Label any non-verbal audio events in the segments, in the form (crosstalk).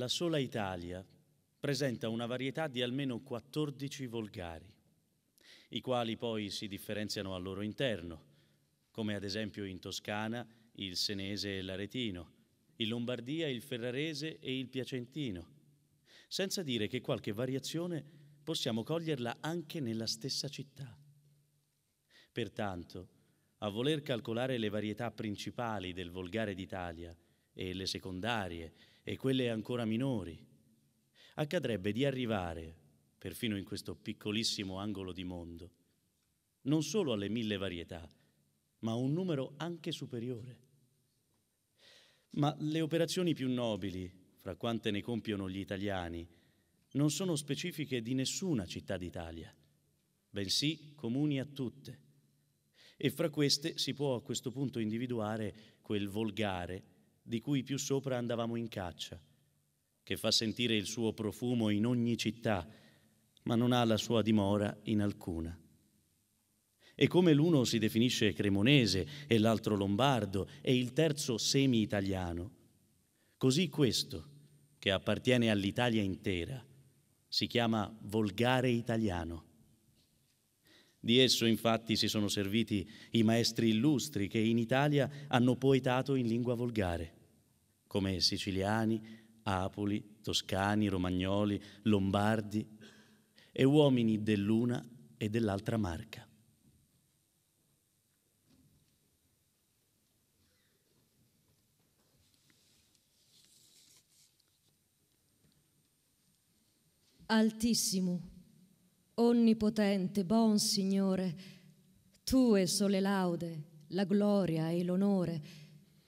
la sola Italia presenta una varietà di almeno 14 volgari, i quali poi si differenziano al loro interno, come ad esempio in Toscana il senese e l'aretino, in Lombardia il ferrarese e il piacentino, senza dire che qualche variazione possiamo coglierla anche nella stessa città. Pertanto, a voler calcolare le varietà principali del volgare d'Italia e le secondarie e quelle ancora minori, accadrebbe di arrivare, perfino in questo piccolissimo angolo di mondo, non solo alle mille varietà, ma a un numero anche superiore. Ma le operazioni più nobili, fra quante ne compiono gli italiani, non sono specifiche di nessuna città d'Italia, bensì comuni a tutte. E fra queste si può a questo punto individuare quel volgare di cui più sopra andavamo in caccia, che fa sentire il suo profumo in ogni città, ma non ha la sua dimora in alcuna. E come l'uno si definisce cremonese e l'altro lombardo e il terzo semi-italiano, così questo, che appartiene all'Italia intera, si chiama volgare italiano di esso infatti si sono serviti i maestri illustri che in Italia hanno poetato in lingua volgare, come siciliani, apoli, toscani, romagnoli, lombardi e uomini dell'una e dell'altra marca. Altissimo Onnipotente, buon Signore, tue sole laude, la gloria e l'onore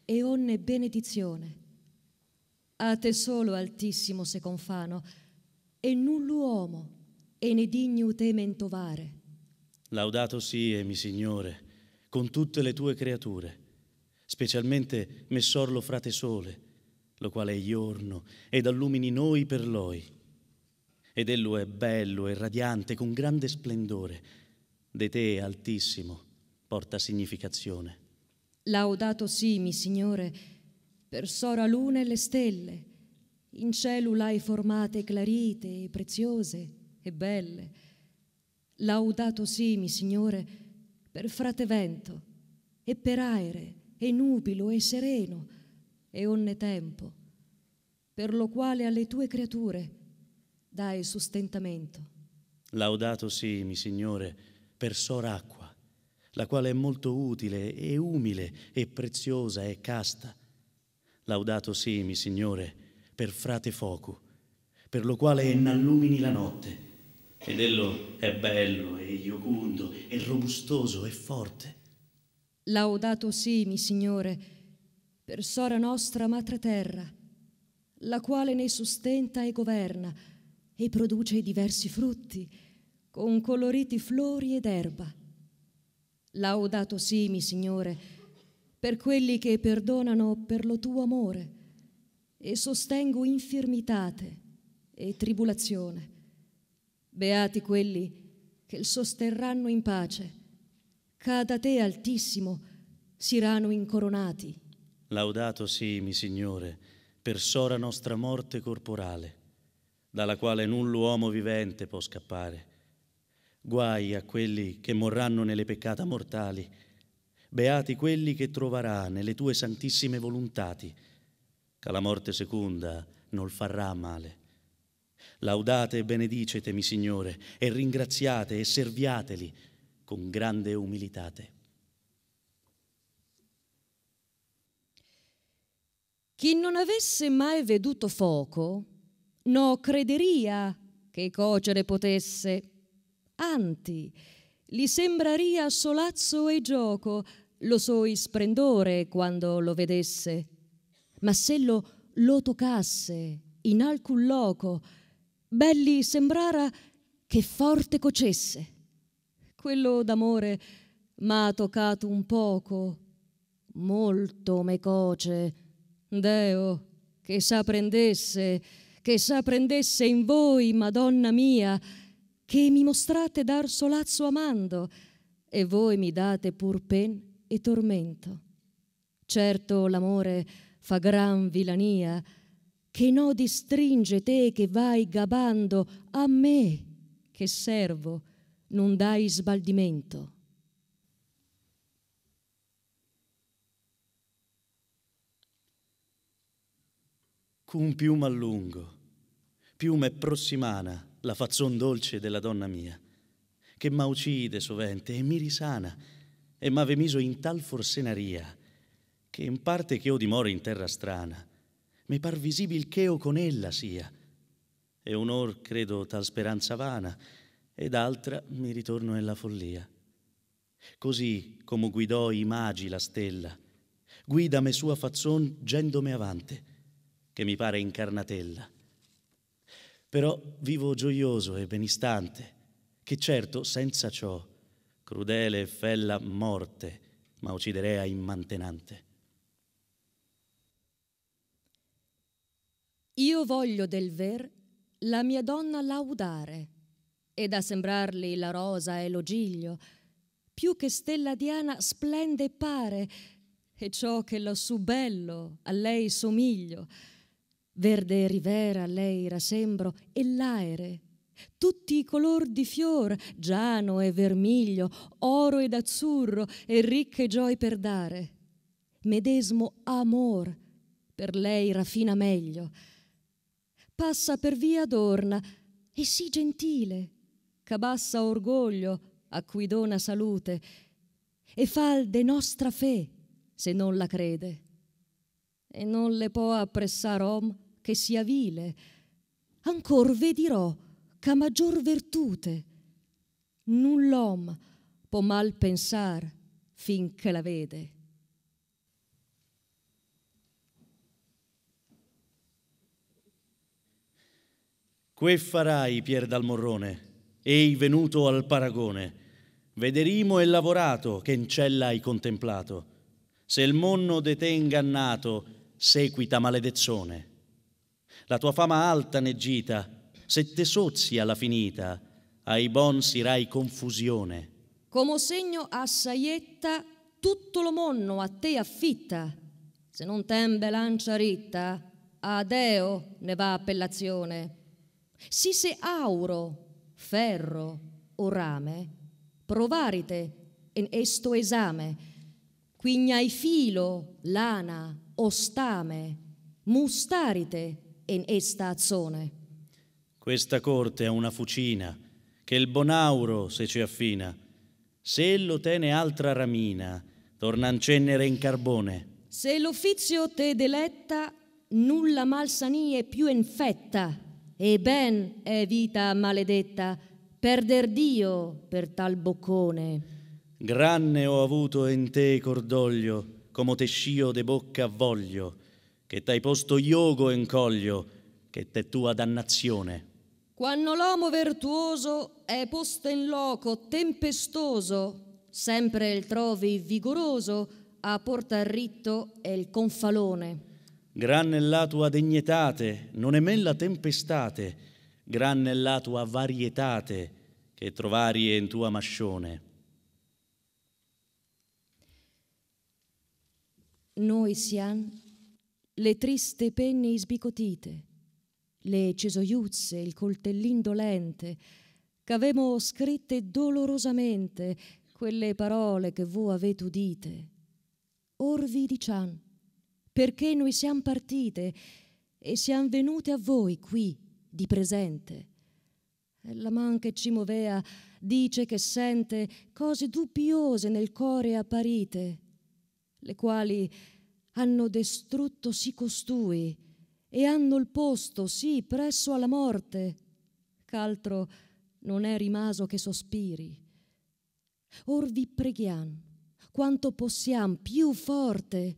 e onne benedizione. A te solo, altissimo, se confano, e null'uomo e ne digno te mentovare. Laudato siemi, Signore, con tutte le tue creature, specialmente Messorlo Frate Sole, lo quale è giorno ed allumini noi per loi ed ello è bello e radiante con grande splendore. De te, altissimo, porta significazione. Laudato sì, mi Signore, per sora luna e le stelle, in cielo l'hai formate clarite e preziose e belle. Laudato sì, mi Signore, per frate vento e per aere e nubilo e sereno e onne tempo, per lo quale alle tue creature dai sostentamento. Laudato sì, mi Signore, per sora acqua, la quale è molto utile e umile e preziosa e casta. Laudato sì, mi Signore, per frate focu, per lo quale innallumini la notte. Ed ello è bello e iocundo e robustoso e forte. Laudato sì, mi Signore, per sora nostra madre terra, la quale ne sostenta e governa, e produce diversi frutti con coloriti flori ed erba. Laudato simi, Signore, per quelli che perdonano per lo tuo amore e sostengo infirmitate e tribolazione. Beati quelli che il sosterranno in pace. Cada te, Altissimo, sirano incoronati. Laudato simi, Signore, per sora nostra morte corporale dalla quale null'uomo vivente può scappare. Guai a quelli che morranno nelle peccata mortali, beati quelli che troverà nelle tue santissime volontati, che la morte seconda non farà male. Laudate e benedicetemi, Signore, e ringraziate e serviateli con grande umilitate. Chi non avesse mai veduto fuoco no crederia che cocere potesse, anti, gli sembraria solazzo e gioco lo soi splendore quando lo vedesse. Ma s'ello lo toccasse in alcun loco, belli sembrara che forte cocesse. Quello d'amore m'ha toccato un poco, molto me coce, Deo, che sa prendesse che s'apprendesse in voi, Madonna mia, che mi mostrate dar solazzo amando, e voi mi date pur pen e tormento. Certo l'amore fa gran vilania, che no distringe te che vai gabando a me, che servo, non dai sbaldimento. con un piume a lungo, piume prossimana, la fazzon dolce della donna mia, che m'aucide sovente e mi risana, e m'ave miso in tal forsenaria, che in parte che io dimoro in terra strana, mi par visibil che io con ella sia, e un'or credo tal speranza vana, ed altra mi ritorno nella follia. Così come guidò i magi la stella, guida me sua fazzon gendome avante, che mi pare incarnatella. Però vivo gioioso e benistante, che certo senza ciò, crudele e fella morte, ma ucciderea immantenante. Io voglio del ver la mia donna laudare, ed a sembrarli la rosa e l'ogiglio, più che stella diana splende e pare, e ciò che lassù bello a lei somiglio, Verde rivera, lei rasembro e l'aere, tutti i color di fior, giano e vermiglio, oro ed azzurro e ricche gioi per dare. Medesmo amor, per lei raffina meglio. Passa per via adorna, e sì gentile, c'abbassa orgoglio, a cui dona salute, e falde nostra fe, se non la crede. E non le può appressar om che sia vile, ancor vedirò ch'a maggior vertute. Null'om può mal pensar finché la vede. Que farai, Pier dal Morrone, ei venuto al paragone, vederimo e lavorato che in cella hai contemplato, se il monno de te ingannato, seguita maledezzone la tua fama alta gita, se te sozzi alla finita, ai bon rai confusione. Come segno assaietta, tutto lo monno a te affitta, se non tembe lancia ritta, a Deo ne va appellazione. Si se auro, ferro o rame, provarite in esto esame, quignai filo, lana, o stame, mustarite, in esta azione. Questa corte è una fucina, che il bonauro se ci affina. Se lo tene altra ramina, torna in cenere in carbone. Se l'uffizio te deletta, nulla malsani è più infetta, e ben è vita maledetta, perder Dio per tal boccone. Granne ho avuto in te cordoglio, come tescio de bocca voglio, che t'hai posto iogo in coglio, che t'è tua dannazione. Quando l'uomo virtuoso è posto in loco tempestoso, sempre il trovi vigoroso, a porta ritto e il confalone. Gran è la tua degnetate, non è men la tempestate, gran è la tua varietate, che trovarie in tua mascione. Noi siamo le triste penne isbicotite, le cesoiuzze, il coltellin dolente, ch'avemo scritte dolorosamente quelle parole che voi avete udite. Or vi dician, perché noi siamo partite e siamo venute a voi qui di presente. E la man che ci movea dice che sente cose dubbiose nel cuore apparite, le quali hanno distrutto sì costui e hanno il posto sì presso alla morte, ch'altro non è rimaso che sospiri. Or vi preghiam, quanto possiam più forte,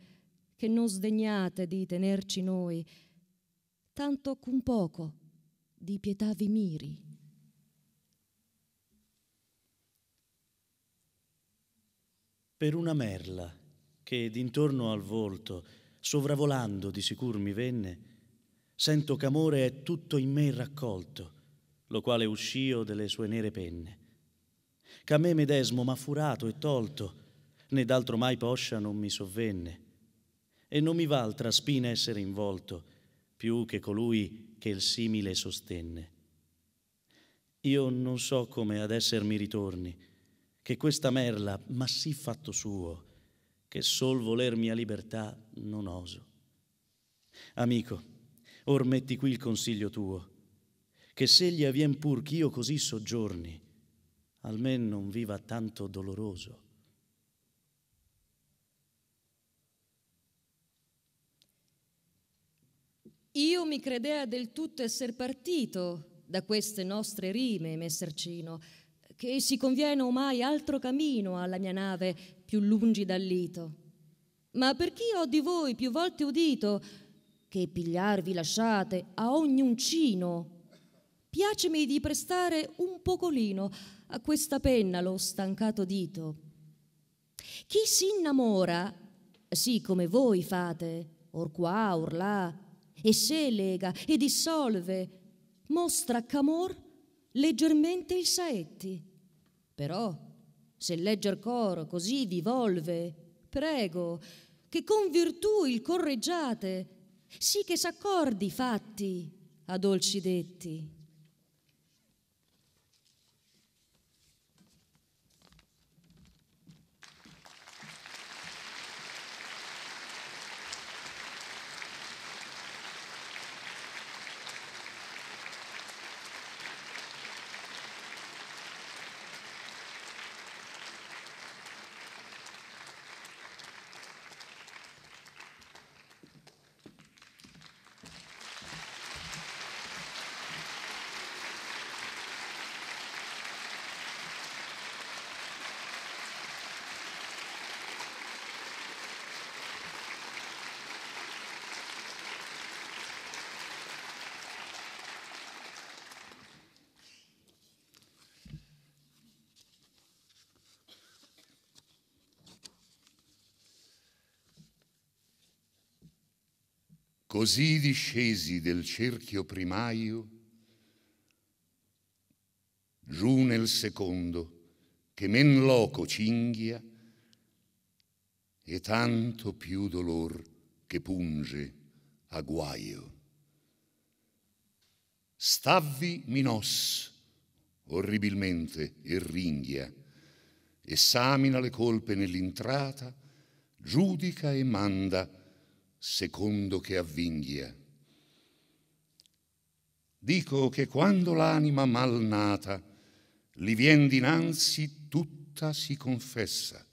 che non sdegnate di tenerci noi, tanto ch'un poco di pietà vi miri. Per una merla che d'intorno al volto, sovravolando di sicur mi venne, sento ch'amore è tutto in me raccolto, lo quale uscio delle sue nere penne. Ch'a me medesmo m'ha furato e tolto, né d'altro mai poscia non mi sovvenne, e non mi valtra spina essere involto, più che colui che il simile sostenne. Io non so come ad essermi ritorni, che questa merla m'ha sì fatto suo, che sol voler mia libertà non oso. Amico, or metti qui il consiglio tuo, che se gli avvien pur ch'io così soggiorni, almen non viva tanto doloroso. Io mi credea del tutto esser partito da queste nostre rime, messercino, che si conviene omai altro cammino alla mia nave più lungi dal lito. Ma per chi ho di voi più volte udito che pigliarvi lasciate a ogni uncino, piacemi di prestare un pocolino a questa penna lo stancato dito. Chi si innamora, sì come voi fate, or qua or là, e se lega e dissolve, mostra camor leggermente il saetti. Però se legger cor così vi volve, prego, che con virtù il correggiate, sì che s'accordi fatti a dolci detti. Così discesi del cerchio primaio giù nel secondo, che men loco cinghia, e tanto più dolor che punge a guaio. Stavvi Minos, orribilmente, e ringhia, esamina le colpe nell'entrata, giudica e manda, secondo che avvinghia. Dico che quando l'anima malnata li vien dinanzi tutta si confessa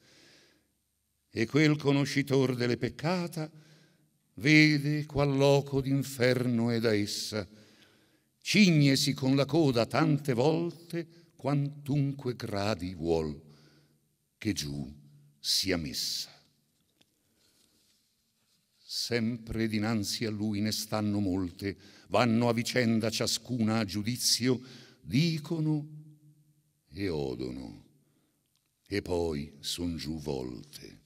e quel conoscitor delle peccata vede qual loco d'inferno è da essa, cignesi con la coda tante volte quantunque gradi vuol che giù sia messa. Sempre dinanzi a lui ne stanno molte, vanno a vicenda ciascuna a giudizio, dicono e odono, e poi son giù volte.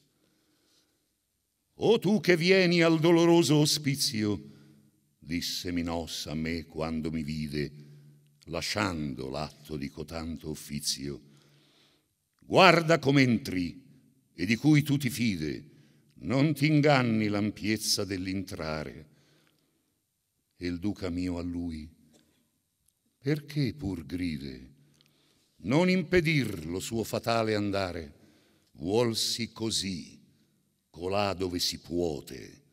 O tu che vieni al doloroso ospizio, disse Minos a me quando mi vide, lasciando l'atto di cotanto offizio, guarda com'entri e di cui tu ti fide, non ti inganni l'ampiezza dell'intrare. E il duca mio a lui, perché pur gride, non impedir lo suo fatale andare, vuolsi così, colà dove si puote,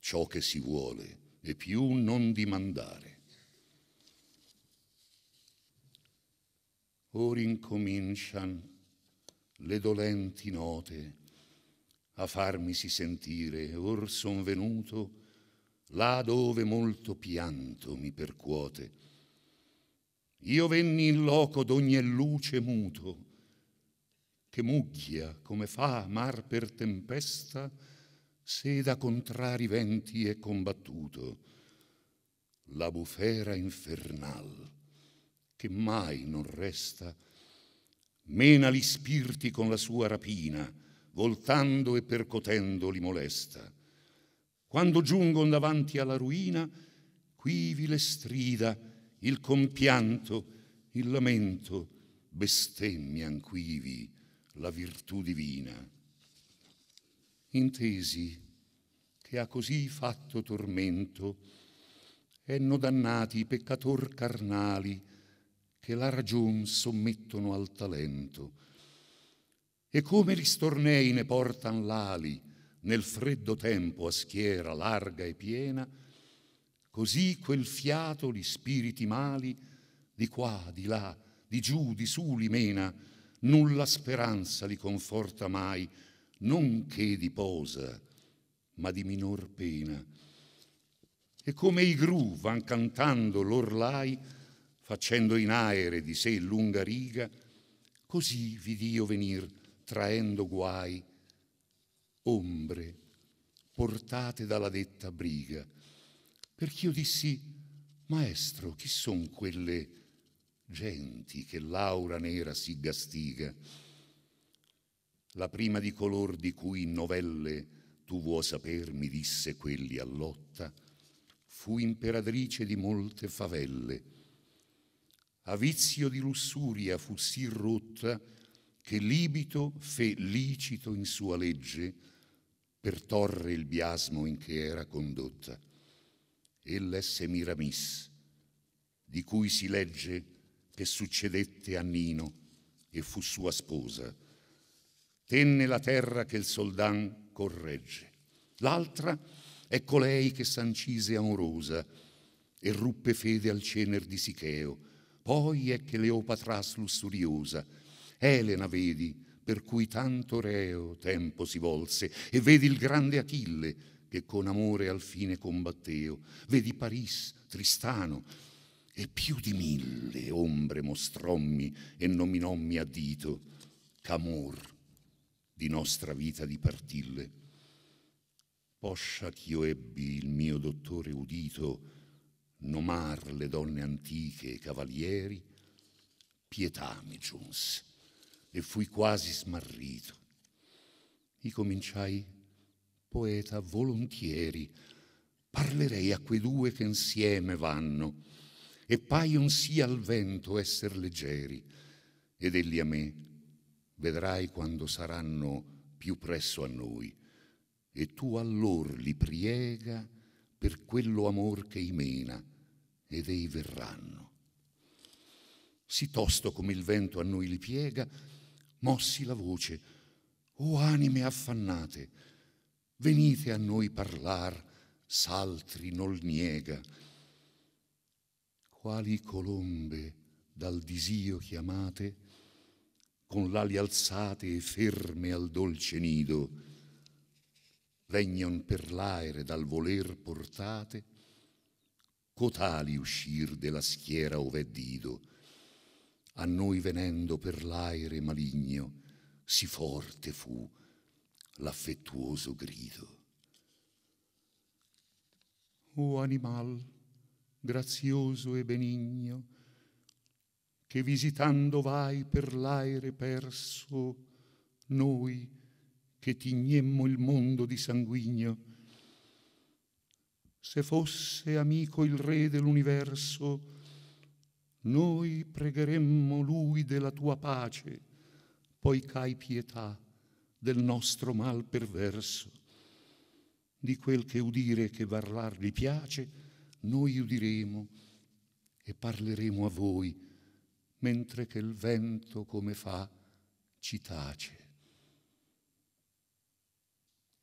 ciò che si vuole, e più non dimandare. Or incomincian le dolenti note, a farmisi sentire, or son venuto là dove molto pianto mi percuote. Io venni in loco d'ogni luce muto, che mugghia come fa mar per tempesta, se da contrari venti è combattuto. La bufera infernal, che mai non resta, mena gli spirti con la sua rapina, voltando e percotendo li molesta. Quando giungon davanti alla ruina, quivi le strida, il compianto, il lamento, bestemmian quivi la virtù divina. Intesi che ha così fatto tormento, enno dannati i peccator carnali che la ragion sommettono al talento, e come ristornei ne portan l'ali nel freddo tempo a schiera larga e piena, così quel fiato gli spiriti mali di qua, di là, di giù, di su li mena, nulla speranza li conforta mai, non che di posa, ma di minor pena. E come i gru van cantando l'orlai, facendo in aere di sé lunga riga, così vid'io venir traendo guai, ombre portate dalla detta briga. Perch'io dissi, maestro, chi son quelle genti che l'aura nera si gastiga? La prima di color di cui in novelle tu vuoi sapermi, disse quelli a lotta, fu imperatrice di molte favelle. A vizio di lussuria fu sì rotta che libito fe licito in sua legge per torre il biasmo in che era condotta. Ella è Semiramis, di cui si legge che succedette a Nino e fu sua sposa. Tenne la terra che il soldan corregge. L'altra è colei che s'ancise amorosa e ruppe fede al cener di Sicheo. Poi è che Leopatras lussuriosa Elena vedi, per cui tanto reo tempo si volse, e vedi il grande Achille, che con amore al fine combatteo, vedi Paris, Tristano, e più di mille ombre mostrommi e nominommi a dito, Camor, di nostra vita di partille. Poscia ch'io ebbi il mio dottore udito, nomar le donne antiche e cavalieri, pietà mi giunse e fui quasi smarrito. I cominciai poeta volontieri, parlerei a quei due che insieme vanno, e paion sia al vento esser leggeri, ed egli a me, vedrai quando saranno più presso a noi, e tu allor li priega per quello amor che i mena ed ei verranno. Sì tosto come il vento a noi li piega, mossi la voce, o anime affannate, venite a noi parlar, s'altri non niega. Quali colombe dal disio chiamate, con l'ali alzate e ferme al dolce nido, vegnon per l'aere dal voler portate, cotali uscir della schiera ov'è dido, a noi venendo per l'aere maligno, sì forte fu l'affettuoso grido. O animal, grazioso e benigno, che visitando vai per l'aere perso, noi che tignemmo il mondo di sanguigno, se fosse amico il re dell'universo, noi pregheremmo Lui della tua pace, poiché pietà del nostro mal perverso. Di quel che udire e che parlar gli piace, noi udiremo e parleremo a voi, mentre che il vento come fa ci tace.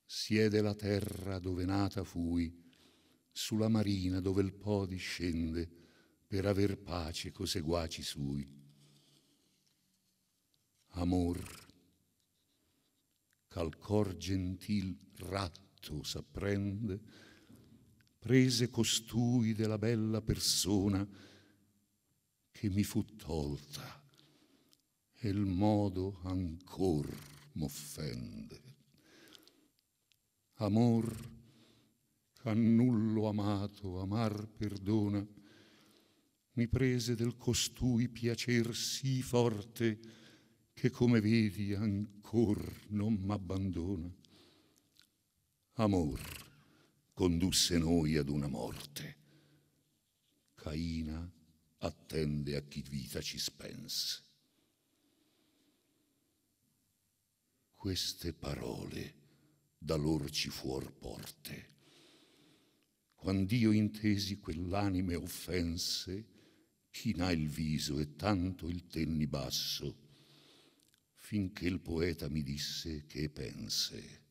Siede la terra dove nata fui, sulla marina dove il Po discende, per aver pace co seguaci sui. Amor, ch'al cor gentil ratto s'apprende, prese costui della bella persona che mi fu tolta e il modo ancor m'offende. Amor, ch'a nullo amato amar perdona, mi prese del costui piacer sì forte che come vedi ancor non m'abbandona. Amor condusse noi ad una morte. Caina attende a chi vita ci spense. Queste parole da lor ci fuor porte. Quand'io intesi quell'anime offense, chinà il viso e tanto il tenni basso, finché il poeta mi disse che pense.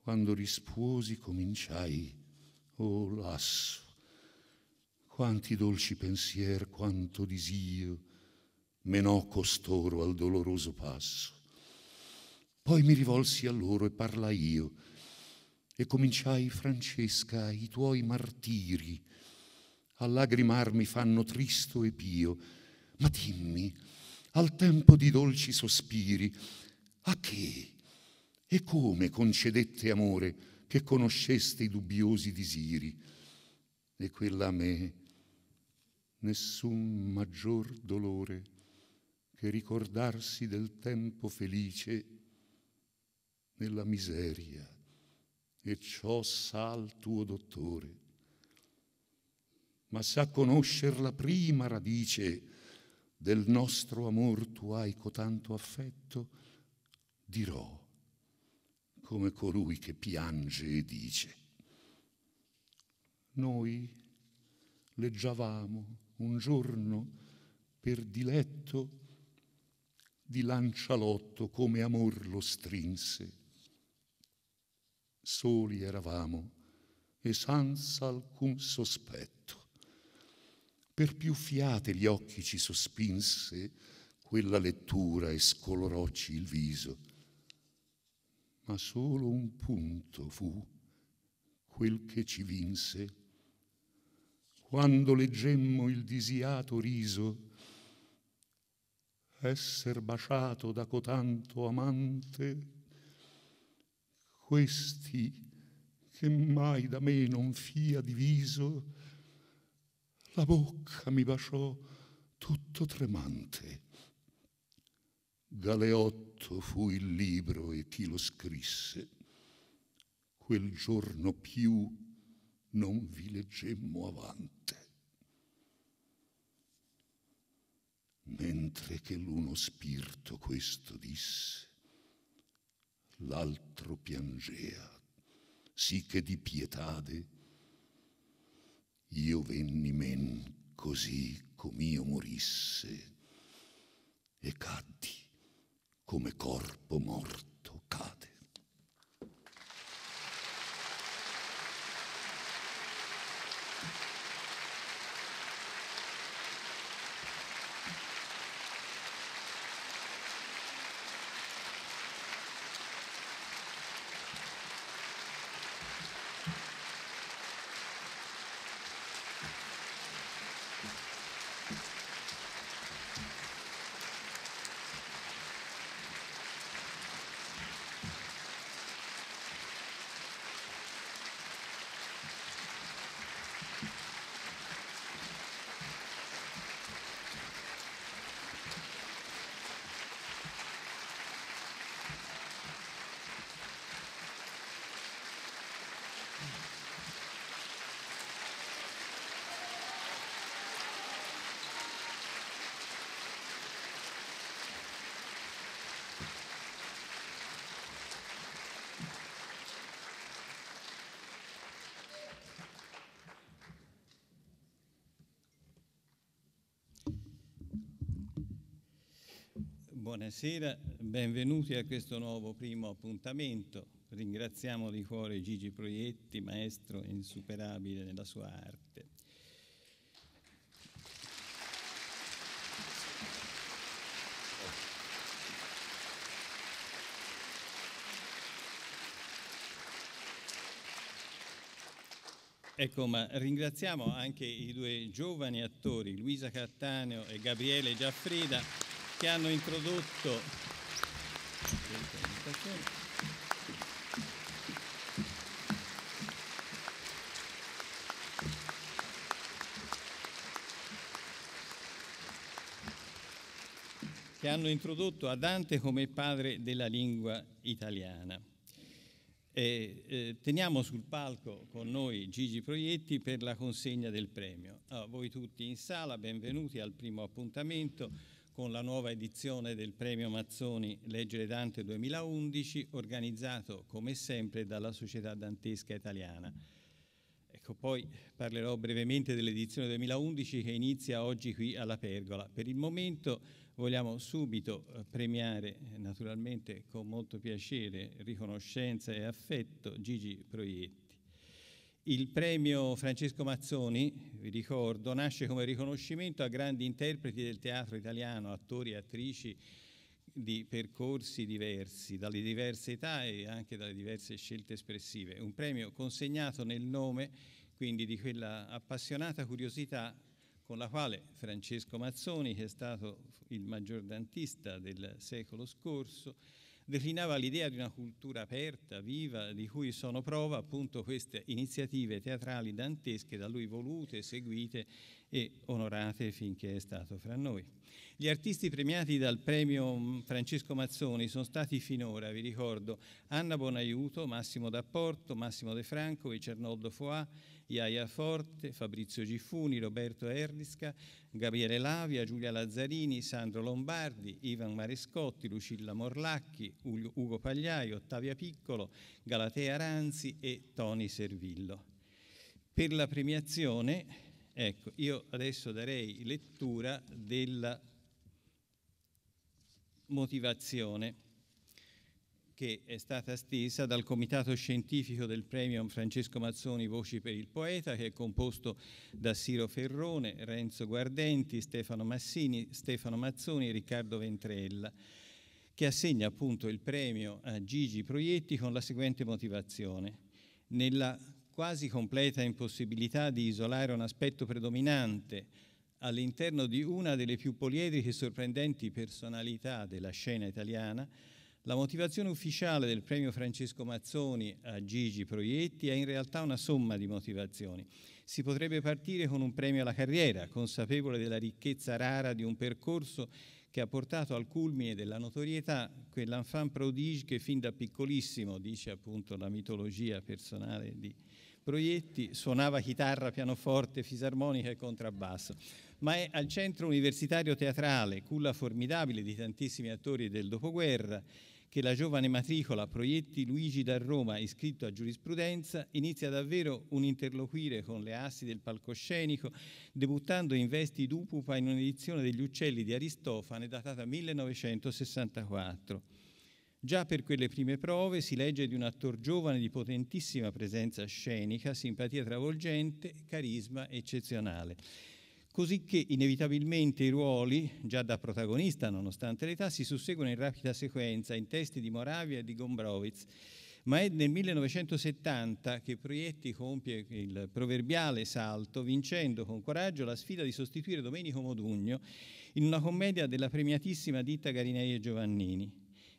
Quando risposi cominciai, oh lasso, quanti dolci pensier, quanto disio, menò costoro al doloroso passo. Poi mi rivolsi a loro e parlai io, e cominciai, Francesca, i tuoi martiri, a lagrimar mi fanno tristo e pio, ma dimmi, al tempo di dolci sospiri, a che e come concedette amore che conosceste i dubbiosi disiri? E quella a me nessun maggior dolore che ricordarsi del tempo felice nella miseria, e ciò sa il tuo dottore ma sa conoscer la prima radice del nostro amor tu hai cotanto affetto, dirò come colui che piange e dice. Noi leggiavamo un giorno per diletto di Lancialotto come amor lo strinse. Soli eravamo e senza alcun sospetto per più fiate gli occhi ci sospinse, quella lettura e scolorocci il viso. Ma solo un punto fu quel che ci vinse. Quando leggemmo il disiato riso, esser baciato da cotanto amante, questi che mai da me non fia diviso, la bocca mi baciò tutto tremante. Galeotto fu il libro e chi lo scrisse. Quel giorno più non vi leggemmo avante. Mentre che l'uno spirito questo disse, l'altro piangea, sì che di pietade io venni men così com'io morisse e caddi come corpo morto cade. Buonasera, benvenuti a questo nuovo primo appuntamento. Ringraziamo di cuore Gigi Proietti, maestro insuperabile nella sua arte. Ecco, ma ringraziamo anche i due giovani attori, Luisa Cattaneo e Gabriele Giaffrida che hanno introdotto che hanno introdotto a Dante come padre della lingua italiana. E, eh, teniamo sul palco con noi Gigi Proietti per la consegna del premio. Allora, voi tutti in sala, benvenuti al primo appuntamento con la nuova edizione del premio Mazzoni Leggere Dante 2011, organizzato come sempre dalla Società Dantesca Italiana. Ecco, poi parlerò brevemente dell'edizione 2011 che inizia oggi qui alla Pergola. Per il momento vogliamo subito eh, premiare, naturalmente con molto piacere, riconoscenza e affetto, Gigi Proietti il premio Francesco Mazzoni, vi ricordo, nasce come riconoscimento a grandi interpreti del teatro italiano, attori e attrici di percorsi diversi, dalle diverse età e anche dalle diverse scelte espressive. Un premio consegnato nel nome quindi di quella appassionata curiosità con la quale Francesco Mazzoni, che è stato il maggior dantista del secolo scorso, declinava l'idea di una cultura aperta, viva, di cui sono prova appunto queste iniziative teatrali dantesche da lui volute, seguite e onorate finché è stato fra noi. Gli artisti premiati dal premio mm, Francesco Mazzoni sono stati finora, vi ricordo, Anna Bonaiuto, Massimo D'Apporto, Massimo De Franco, Cernoldo Foà, Iaia Forte, Fabrizio Giffuni, Roberto Erdisca, Gabriele Lavia, Giulia Lazzarini, Sandro Lombardi, Ivan Marescotti, Lucilla Morlacchi, Ugo Pagliaio, Ottavia Piccolo, Galatea Ranzi e Toni Servillo. Per la premiazione, ecco, io adesso darei lettura della motivazione che è stata stesa dal comitato scientifico del premio Francesco Mazzoni Voci per il Poeta, che è composto da Siro Ferrone, Renzo Guardenti, Stefano Massini, Stefano Mazzoni e Riccardo Ventrella, che assegna appunto il premio a Gigi Proietti con la seguente motivazione. Nella quasi completa impossibilità di isolare un aspetto predominante all'interno di una delle più poliedriche e sorprendenti personalità della scena italiana, la motivazione ufficiale del premio Francesco Mazzoni a Gigi Proietti è in realtà una somma di motivazioni. Si potrebbe partire con un premio alla carriera, consapevole della ricchezza rara di un percorso che ha portato al culmine della notorietà quell'enfant prodige che fin da piccolissimo, dice appunto la mitologia personale di Proietti, suonava chitarra, pianoforte, fisarmonica e contrabbasso, ma è al centro universitario teatrale, culla formidabile di tantissimi attori del dopoguerra che la giovane matricola Proietti Luigi da Roma, iscritto a giurisprudenza, inizia davvero un interloquire con le assi del palcoscenico, debuttando in vesti d'upupa in un'edizione degli Uccelli di Aristofane datata 1964. Già per quelle prime prove si legge di un attor giovane di potentissima presenza scenica, simpatia travolgente, carisma eccezionale così che inevitabilmente i ruoli, già da protagonista nonostante l'età, si susseguono in rapida sequenza in testi di Moravia e di Gombrowicz. Ma è nel 1970 che Proietti compie il proverbiale salto, vincendo con coraggio la sfida di sostituire Domenico Modugno in una commedia della premiatissima ditta Garinei e Giovannini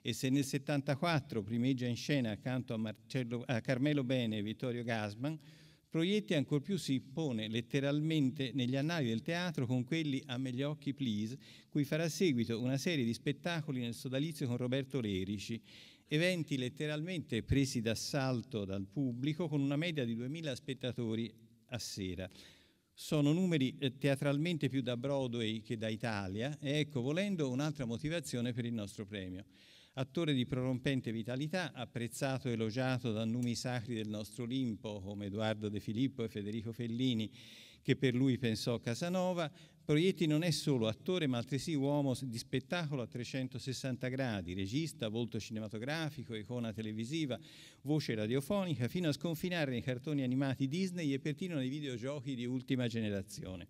e se nel 1974 primeggia in scena accanto a, Marcello, a Carmelo Bene e Vittorio Gasman, Proietti ancor più si pone letteralmente negli annali del teatro con quelli A Megli occhi please, cui farà seguito una serie di spettacoli nel sodalizio con Roberto Lerici, eventi letteralmente presi d'assalto dal pubblico con una media di 2000 spettatori a sera. Sono numeri eh, teatralmente più da Broadway che da Italia e ecco volendo un'altra motivazione per il nostro premio. Attore di prorompente vitalità, apprezzato e elogiato da numi sacri del nostro Olimpo come Edoardo De Filippo e Federico Fellini, che per lui pensò Casanova, Proietti non è solo attore ma altresì uomo di spettacolo a 360 gradi, regista, volto cinematografico, icona televisiva, voce radiofonica, fino a sconfinare nei cartoni animati Disney e pertino nei videogiochi di ultima generazione.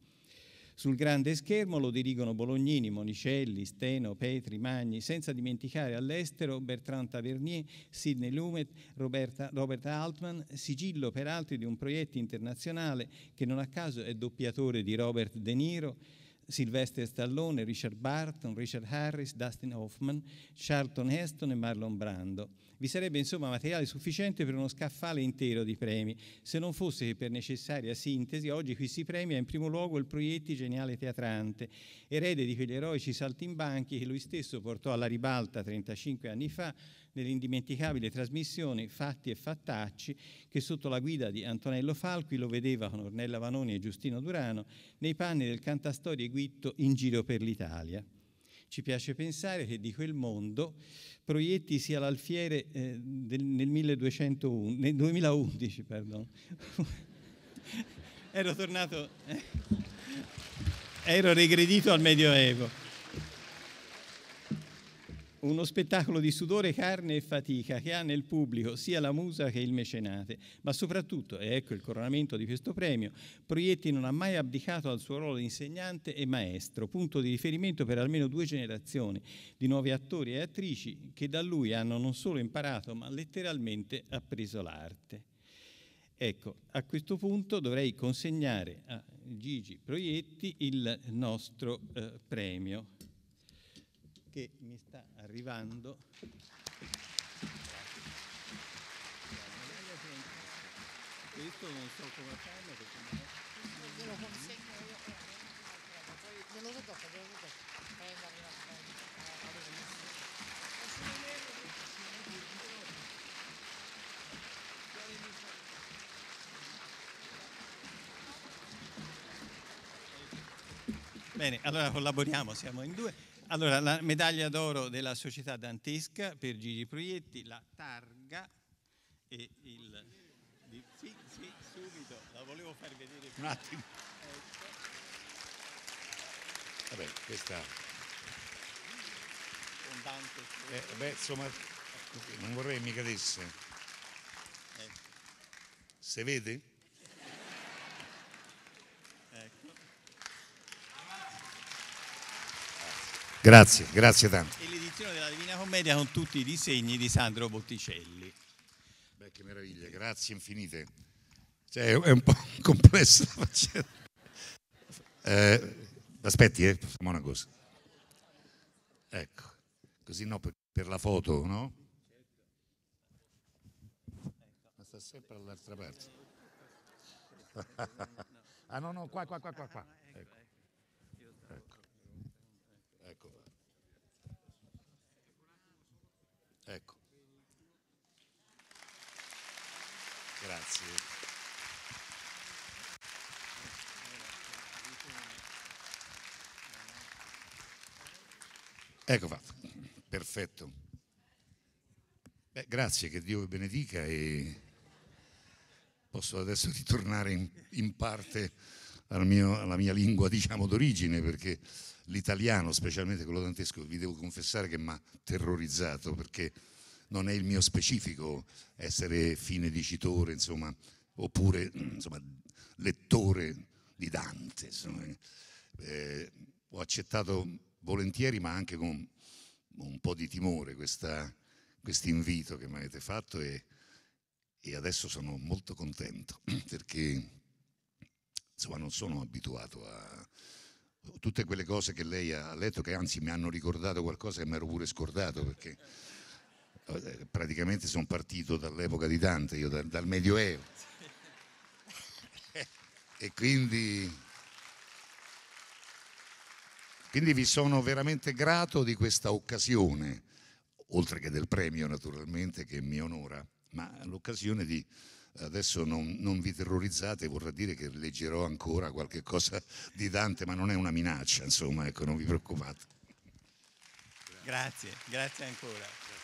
Sul grande schermo lo dirigono Bolognini, Monicelli, Steno, Petri, Magni, senza dimenticare all'estero Bertrand Tavernier, Sidney Lumet, Roberta, Robert Altman, sigillo peraltro di un proietto internazionale che non a caso è doppiatore di Robert De Niro, Sylvester Stallone, Richard Barton, Richard Harris, Dustin Hoffman, Charlton Heston e Marlon Brando. Vi sarebbe insomma materiale sufficiente per uno scaffale intero di premi, se non fosse che per necessaria sintesi oggi qui si premia in primo luogo il Proietti geniale teatrante, erede di quegli eroici saltimbanchi che lui stesso portò alla ribalta 35 anni fa nell'indimenticabile trasmissione Fatti e Fattacci che sotto la guida di Antonello Falqui lo vedeva con Ornella Vanoni e Giustino Durano nei panni del cantastorie Guitto in giro per l'Italia. Ci piace pensare che di quel mondo Proietti sia l'alfiere eh, del, nel, 1200, nel, 2011. (laughs) ero tornato, eh, ero regredito al Medioevo uno spettacolo di sudore, carne e fatica che ha nel pubblico sia la musa che il mecenate, ma soprattutto, e ecco il coronamento di questo premio, Proietti non ha mai abdicato al suo ruolo di insegnante e maestro, punto di riferimento per almeno due generazioni di nuovi attori e attrici che da lui hanno non solo imparato, ma letteralmente appreso l'arte. Ecco, a questo punto dovrei consegnare a Gigi Proietti il nostro eh, premio che mi sta arrivando. Questo non so come farlo perché me lo consegno io me lo tocca, me lo tocca. Prendami la Bene, allora collaboriamo, siamo in due. Allora, la medaglia d'oro della società dantesca per Gigi Proietti, la targa e il... Sì, sì, subito, la volevo far vedere un attimo. Vabbè, questa... Eh, beh, insomma, non vorrei mica desse. Eh. Si vede? Grazie, grazie tanto. E l'edizione della Divina Commedia con tutti i disegni di Sandro Botticelli. Beh, che meraviglia, grazie infinite. Cioè, è un po' (laughs) complesso la faccenda. Eh, aspetti, eh, facciamo una cosa. Ecco, così no, per, la foto, no? Ma sta sempre all'altra parte. (laughs) ah no, no, qua, qua, qua, qua. qua. Ecco. Grazie. Ecco fatto, perfetto. Beh, grazie, che Dio vi benedica e posso adesso ritornare in, in parte alla mia, alla mia lingua (laughs) diciamo, d'origine, perché l'italiano, specialmente quello dantesco, vi devo confessare che mi ha terrorizzato, perché non è il mio specifico essere fine dicitore, insomma, oppure insomma, lettore di Dante. Eh. eh, ho accettato volentieri, ma anche con un po' di timore, questo invito che mi avete fatto e, e adesso sono molto contento (clears throat) perché insomma non sono abituato a tutte quelle cose che lei ha letto che anzi mi hanno ricordato qualcosa che mi ero pure scordato perché eh, praticamente sono partito dall'epoca di Dante, io dal, dal Medioevo e quindi quindi vi sono veramente grato di questa occasione, oltre che del premio naturalmente che mi onora, ma l'occasione di adesso non, non, vi terrorizzate, vorrà dire che leggerò ancora qualche cosa di Dante, ma non è una minaccia, insomma, ecco, non vi preoccupate. Grazie, grazie ancora. Grazie.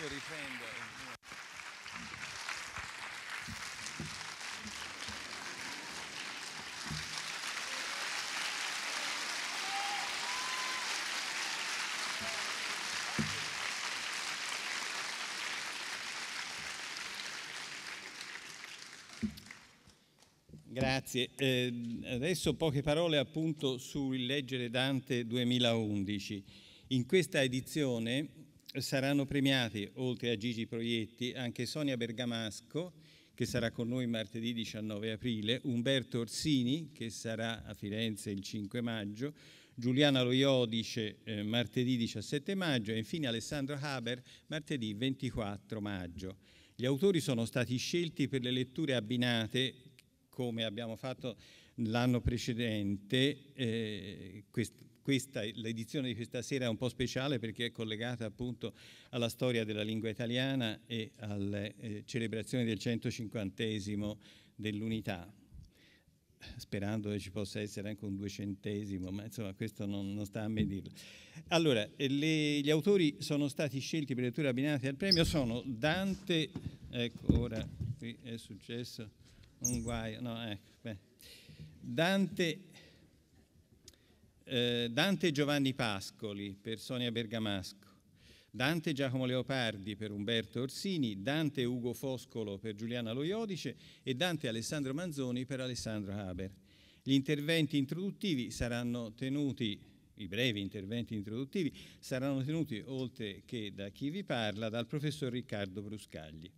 Io riprendo. Grazie. Eh, adesso poche parole appunto sul Leggere Dante 2011. In questa edizione saranno premiati, oltre a Gigi Proietti, anche Sonia Bergamasco, che sarà con noi martedì 19 aprile, Umberto Orsini, che sarà a Firenze il 5 maggio, Giuliana Loiodice eh, martedì 17 maggio e infine Alessandro Haber martedì 24 maggio. Gli autori sono stati scelti per le letture abbinate come abbiamo fatto l'anno precedente, eh, quest- questa, l'edizione di questa sera è un po' speciale perché è collegata appunto alla storia della lingua italiana e alle eh, celebrazioni del 150 dell'unità sperando che ci possa essere anche un duecentesimo, ma insomma questo non, non sta a me dirlo. Allora, eh, le, gli autori sono stati scelti per lettura abbinati al premio, sono Dante, ecco ora qui è successo, un guaio, no, ecco, Dante, eh, Dante Giovanni Pascoli per Sonia Bergamasco, Dante Giacomo Leopardi per Umberto Orsini, Dante Ugo Foscolo per Giuliana Loiodice e Dante Alessandro Manzoni per Alessandro Haber. Gli interventi introduttivi saranno tenuti, i brevi interventi introduttivi, saranno tenuti, oltre che da chi vi parla, dal professor Riccardo Bruscagli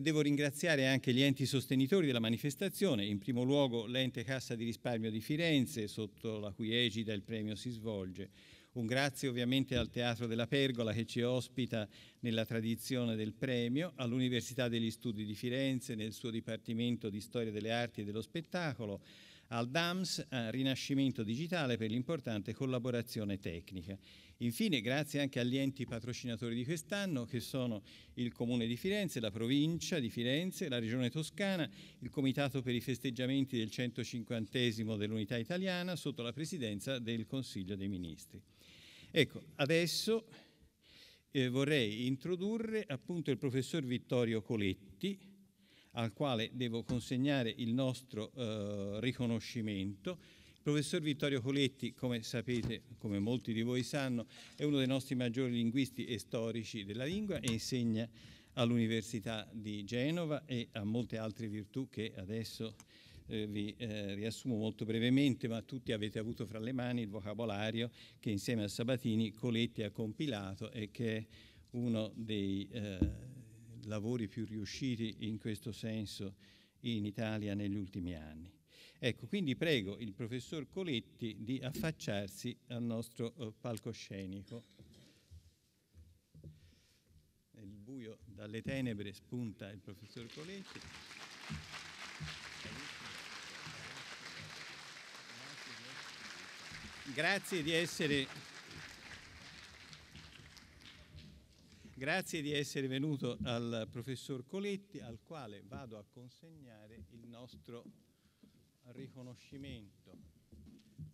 devo ringraziare anche gli enti sostenitori della manifestazione, in primo luogo l'ente Cassa di Risparmio di Firenze, sotto la cui egida il premio si svolge. Un grazie ovviamente al Teatro della Pergola che ci ospita nella tradizione del premio, all'Università degli Studi di Firenze nel suo Dipartimento di Storia delle Arti e dello Spettacolo, al DAMS, a eh, Rinascimento Digitale per l'importante collaborazione tecnica. Infine, grazie anche agli enti patrocinatori di quest'anno, che sono il Comune di Firenze, la provincia di Firenze, la Regione Toscana, il Comitato per i festeggiamenti del 150 dell'Unità Italiana, sotto la presidenza del Consiglio dei Ministri. Ecco, adesso eh, vorrei introdurre appunto il professor Vittorio Coletti, al quale devo consegnare il nostro eh, riconoscimento professor Vittorio Coletti, come sapete, come molti di voi sanno, è uno dei nostri maggiori linguisti e storici della lingua e insegna all'Università di Genova e a molte altre virtù che adesso eh, vi eh, riassumo molto brevemente, ma tutti avete avuto fra le mani il vocabolario che insieme a Sabatini Coletti ha compilato e che è uno dei eh, lavori più riusciti in questo senso in Italia negli ultimi anni. Ecco, quindi prego il professor Coletti di affacciarsi al nostro eh, palcoscenico. Nel buio dalle tenebre spunta il professor Coletti. Grazie di essere Grazie di essere venuto al professor Coletti, al quale vado a consegnare il nostro riconoscimento,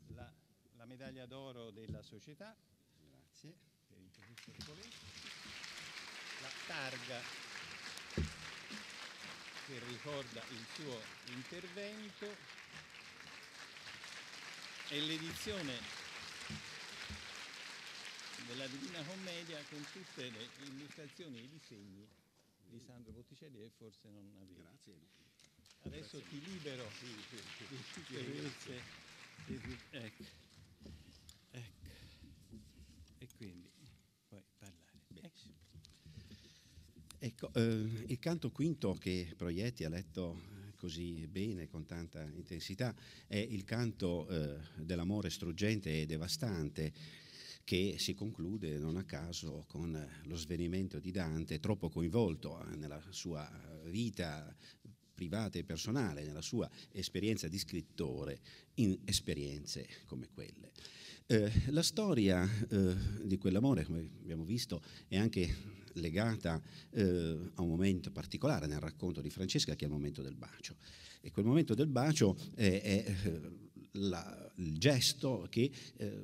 la, la medaglia d'oro della società, Grazie. per il la targa che ricorda il suo intervento e l'edizione della Divina Commedia con tutte le illustrazioni e i disegni di Sandro Botticelli e forse non avevo. Grazie. Adesso ti libero. Sì, sì, Ecco. Ecco. E quindi puoi parlare. Benissimo. Ecco. ecco, eh, il canto quinto che Proietti ha letto eh, così bene, con tanta intensità, è il canto eh, dell'amore struggente e devastante che si conclude non a caso con lo svenimento di Dante, troppo coinvolto eh, nella sua vita privata e personale, nella sua esperienza di scrittore, in esperienze come quelle. Eh, la storia eh, di quell'amore, come abbiamo visto, è anche legata eh, a un momento particolare nel racconto di Francesca, che è il momento del bacio. E quel momento del bacio è, è eh, la, il gesto che eh,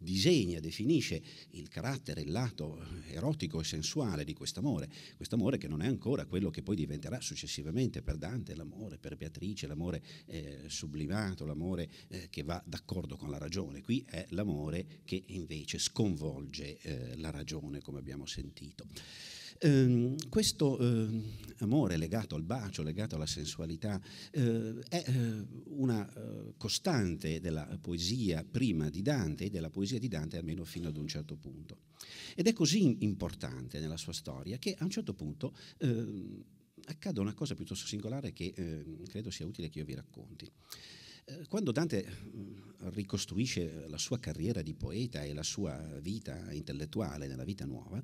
disegna, definisce il carattere, il lato erotico e sensuale di quest'amore, quest'amore che non è ancora quello che poi diventerà successivamente per Dante, l'amore per Beatrice, l'amore eh, sublimato, l'amore eh, che va d'accordo con la ragione, qui è l'amore che invece sconvolge eh, la ragione come abbiamo sentito. Eh, questo eh, amore legato al bacio, legato alla sensualità, eh, è eh, una eh, costante della poesia prima di Dante e della poesia di Dante almeno fino ad un certo punto. Ed è così importante nella sua storia che a un certo punto ehm, accade una cosa piuttosto singolare che ehm, credo sia utile che io vi racconti. Eh, quando Dante mm, ricostruisce la sua carriera di poeta e la sua vita intellettuale nella vita nuova,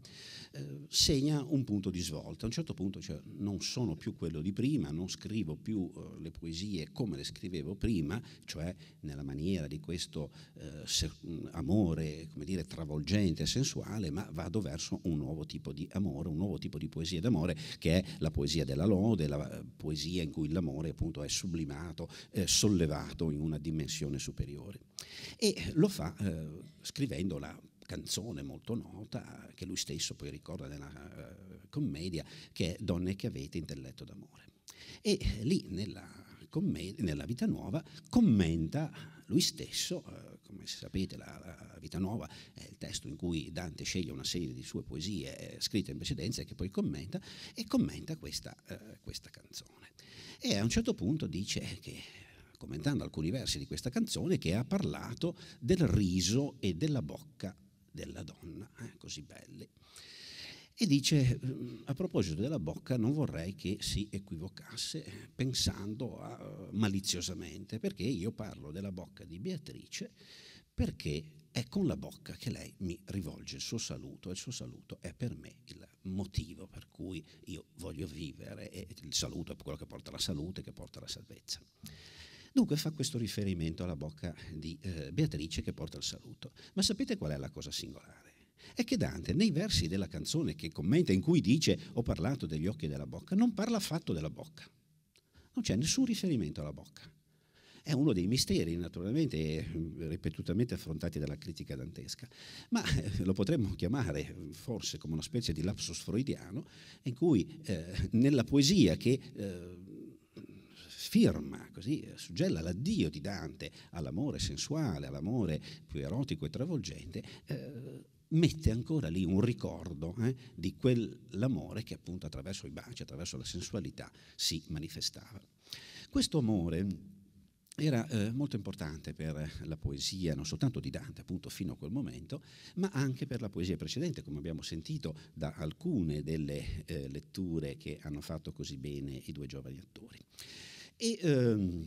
eh, segna un punto di svolta. A un certo punto cioè, non sono più quello di prima, non scrivo più eh, le poesie come le scrivevo prima, cioè nella maniera di questo eh, se- mm, amore, come dire, travolgente e sensuale, ma vado verso un nuovo tipo di amore, un nuovo tipo di poesia d'amore, che è la poesia della lode, la eh, poesia in cui l'amore appunto è sublimato, eh, sollevato elevato in una dimensione superiore. E eh, lo fa eh, scrivendo la canzone molto nota che lui stesso poi ricorda nella eh, commedia, che è Donne che avete intelletto d'amore. E eh, lì nella, commedia, nella Vita Nuova commenta lui stesso, eh, come sapete la, la, Vita Nuova è il testo in cui Dante sceglie una serie di sue poesie eh, scritte in precedenza e che poi commenta, e commenta questa, eh, questa canzone. E a un certo punto dice che commentando alcuni versi di questa canzone, che ha parlato del riso e della bocca della donna, eh, così belli. E dice, mm, a proposito della bocca, non vorrei che si equivocasse pensando a, eh, maliziosamente, perché io parlo della bocca di Beatrice, perché è con la bocca che lei mi rivolge il suo saluto e il suo saluto è per me il motivo per cui io voglio vivere e il saluto è quello che porta la salute, che porta la salvezza. Dunque fa questo riferimento alla bocca di eh, Beatrice che porta il saluto. Ma sapete qual è la cosa singolare? È che Dante nei versi della canzone che commenta in cui dice ho parlato degli occhi e della bocca, non parla affatto della bocca. Non c'è nessun riferimento alla bocca. È uno dei misteri, naturalmente, eh, ripetutamente affrontati dalla critica dantesca, ma eh, lo potremmo chiamare forse come una specie di lapsus freudiano, in cui eh, nella poesia che eh, firma, così eh, suggella l'addio di Dante all'amore sensuale, all'amore più erotico e travolgente, eh, mette ancora lì un ricordo eh, di quell'amore che appunto attraverso i baci, attraverso la sensualità si manifestava. Questo amore era eh, molto importante per la poesia non soltanto di Dante, appunto fino a quel momento, ma anche per la poesia precedente, come abbiamo sentito da alcune delle eh, letture che hanno fatto così bene i due giovani attori. E ehm,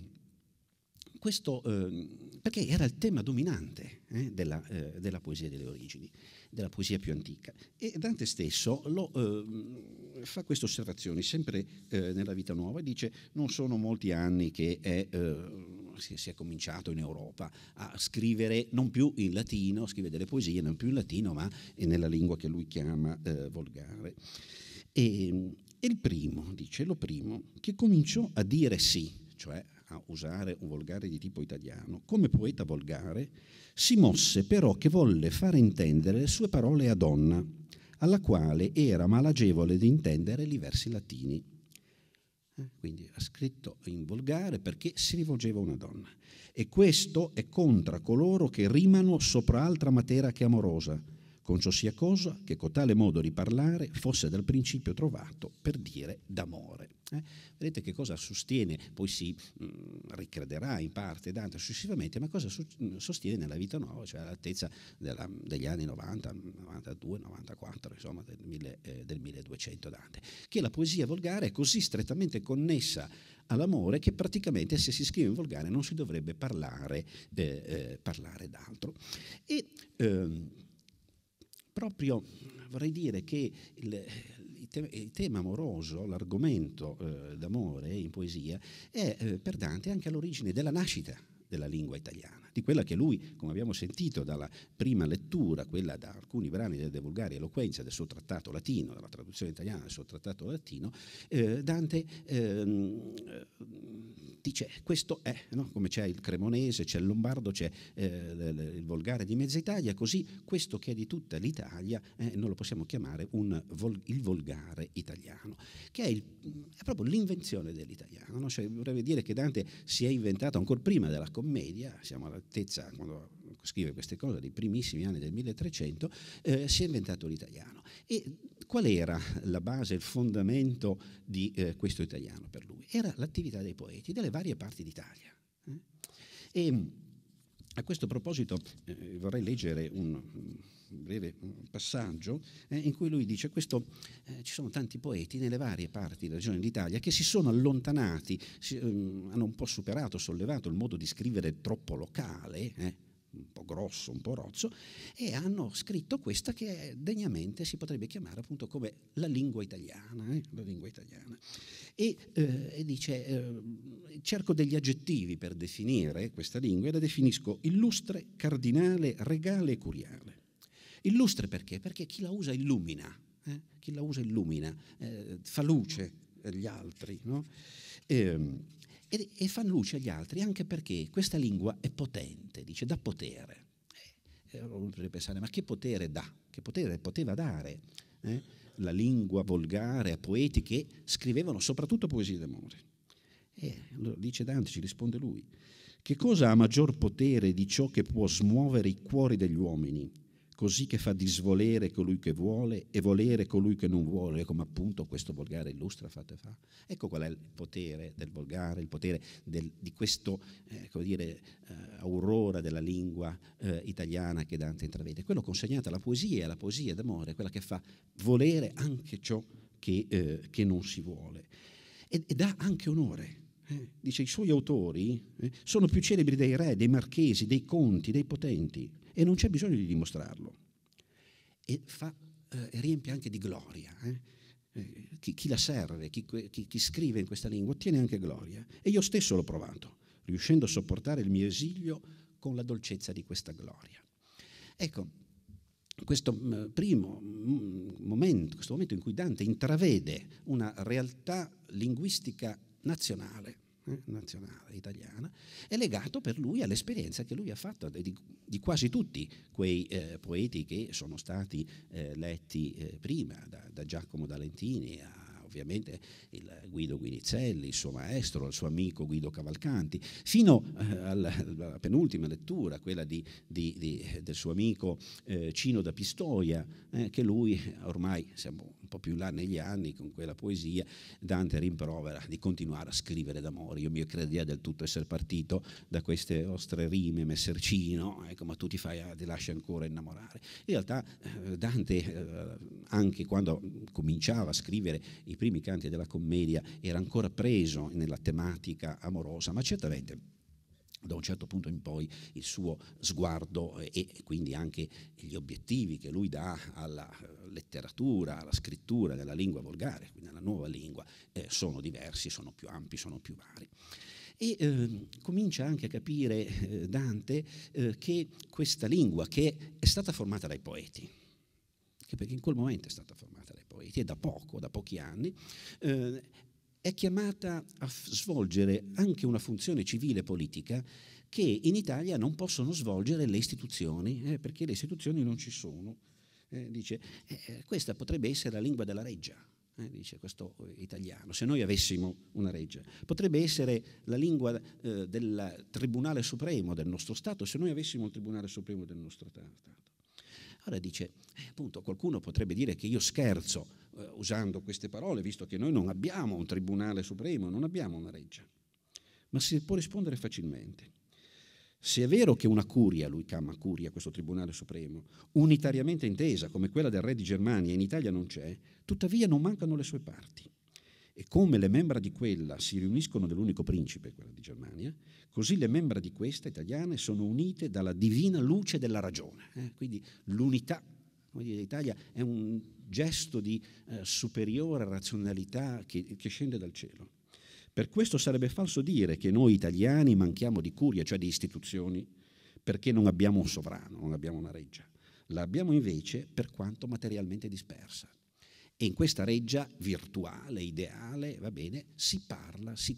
questo ehm, perché era il tema dominante eh, della, eh, della, poesia delle origini, della poesia più antica. E Dante stesso lo, ehm, fa queste osservazioni sempre eh, nella Vita Nuova e dice non sono molti anni che è ehm, si, è cominciato in Europa a scrivere non più in latino, scrive delle poesie non più in latino, ma nella lingua che lui chiama eh, volgare. E, e Il primo, dice, lo primo, che cominciò a dire sì, cioè a usare un volgare di tipo italiano, come poeta volgare, si mosse però che volle far intendere le sue parole a donna, alla quale era malagevole di intendere i versi latini. Eh, quindi ha scritto in volgare perché si rivolgeva a una donna. E questo è contro coloro che rimano sopra altra materia che amorosa, con ciò sia cosa che cotale modo di parlare fosse dal principio trovato per dire d'amore. Eh? Vedete che cosa sostiene, poi si mh, mm, ricrederà in parte Dante successivamente, ma cosa su- mm, sostiene nella vita nuova, cioè all'altezza della, degli anni 90, 92, 94, insomma del, mille, eh, del 1200 Dante, che la poesia volgare è così strettamente connessa all'amore che praticamente se si scrive in volgare non si dovrebbe parlare, eh, eh, parlare d'altro. E ehm, proprio vorrei dire che il, il tema amoroso, l'argomento eh, d'amore in poesia, è eh, per Dante anche all'origine della nascita della lingua italiana, di quella che lui, come abbiamo sentito dalla prima lettura, quella da alcuni brani del De Vulgari Eloquenza, del suo trattato latino, dalla traduzione italiana del suo trattato latino, eh, Dante ehm, eh, dice questo è, no? come c'è il cremonese, c'è il lombardo, c'è eh, il volgare di mezza Italia, così questo che è di tutta l'Italia eh, non lo possiamo chiamare un vol- il volgare italiano, che è, il, è proprio l'invenzione dell'italiano, no? cioè, vorrebbe dire che Dante si è inventato ancora prima della commedia, siamo all'altezza, quando scrive queste cose, dei primissimi anni del 1300, eh, si è inventato l'italiano. E qual era la base, il fondamento di eh, questo italiano per lui? Era l'attività dei poeti delle varie parti d'Italia. Eh? E a questo proposito eh, vorrei leggere un breve passaggio eh, in cui lui dice questo, eh, ci sono tanti poeti nelle varie parti della regione d'Italia che si sono allontanati, si, ehm, hanno un po' superato, sollevato il modo di scrivere troppo locale, eh, un po' grosso, un po' rozzo, e hanno scritto questa che degnamente si potrebbe chiamare appunto come la lingua italiana. Eh? La lingua italiana. E, eh, e dice, eh, cerco degli aggettivi per definire questa lingua e la definisco illustre, cardinale, regale e curiale. Illustre perché? Perché chi la usa illumina, eh? chi la usa illumina, eh, fa luce agli altri, no? e, ehm, e, e fa luce agli altri anche perché questa lingua è potente, dice, dà potere. E eh, allora eh, uno potrebbe pensare, ma che potere dà? Che potere poteva dare eh? la lingua volgare a poeti che scrivevano soprattutto poesie d'amore? E eh, allora dice Dante, ci risponde lui, che cosa ha maggior potere di ciò che può smuovere i cuori degli uomini? così che fa disvolere colui che vuole e volere colui che non vuole, come ecco, appunto questo volgare illustra fatto fa. Ecco qual è il potere del volgare, il potere del, di questo, eh, come dire, eh, aurora della lingua eh, italiana che Dante intravede, quello consegnato alla poesia, alla poesia d'amore, quella che fa volere anche ciò che, eh, che non si vuole. E, e dà anche onore. Eh. Dice, i suoi autori eh, sono più celebri dei re, dei marchesi, dei conti, dei potenti e non c'è bisogno di dimostrarlo. E fa, eh, riempie anche di gloria. Eh. eh? chi, chi, la serve, chi, chi, chi scrive in questa lingua ottiene anche gloria. E io stesso l'ho provato, riuscendo a sopportare il mio esilio con la dolcezza di questa gloria. Ecco, questo mm, primo mm, momento, questo momento in cui Dante intravede una realtà linguistica nazionale nazionale italiana, è legato per lui all'esperienza che lui ha fatto eh, di, di quasi tutti quei eh, poeti che sono stati eh, letti eh, prima, da, da Giacomo D'Alentini a ovviamente il Guido Guinizelli, il suo maestro, il suo amico Guido Cavalcanti, fino eh, alla, alla penultima lettura, quella di, di, di, del suo amico eh, Cino da Pistoia, eh, che lui ormai siamo po' più là negli anni con quella poesia, Dante rimprovera di continuare a scrivere d'amore. Io mi credia del tutto essere partito da queste vostre rime, Messercino, ecco, ma tu ti, fai, ti lasci ancora innamorare. In realtà eh, Dante, eh, anche quando cominciava a scrivere i primi canti della commedia, era ancora preso nella tematica amorosa, ma certamente da un certo punto in poi il suo sguardo eh, e quindi anche gli obiettivi che lui dà alla eh, letteratura, alla scrittura della lingua volgare, quindi alla nuova lingua, eh, sono diversi, sono più ampi, sono più vari. E eh, comincia anche a capire eh, Dante eh, che questa lingua che è stata formata dai poeti, perché in quel momento è stata formata dai poeti e da poco, da pochi anni, eh, è chiamata a svolgere anche una funzione civile politica che in Italia non possono svolgere le istituzioni, eh, perché le istituzioni non ci sono. Eh, dice, eh, eh questa potrebbe essere la lingua della reggia, eh, dice questo eh, italiano, se noi avessimo una reggia. Potrebbe essere la lingua del Tribunale Supremo del nostro Stato, se noi avessimo il Tribunale Supremo del nostro Stato. Ora dice, appunto, qualcuno potrebbe dire che io scherzo, eh, usando queste parole, visto che noi non abbiamo un tribunale supremo, non abbiamo una reggia. Ma si può rispondere facilmente. Se è vero che una curia, lui chiama curia questo tribunale supremo, unitariamente intesa come quella del re di Germania in Italia non c'è, tuttavia non mancano le sue parti. E come le membra di quella si riuniscono nell'unico principe, quella di Germania, così le membra di questa italiane sono unite dalla divina luce della ragione. Eh? Quindi l'unità come Dire, L'Italia è un gesto di eh, superiore razionalità che, che scende dal cielo. Per questo sarebbe falso dire che noi italiani manchiamo di curia, cioè di istituzioni, perché non abbiamo un sovrano, non abbiamo una reggia. L'abbiamo invece per quanto materialmente dispersa. E in questa reggia virtuale, ideale, va bene, si parla, si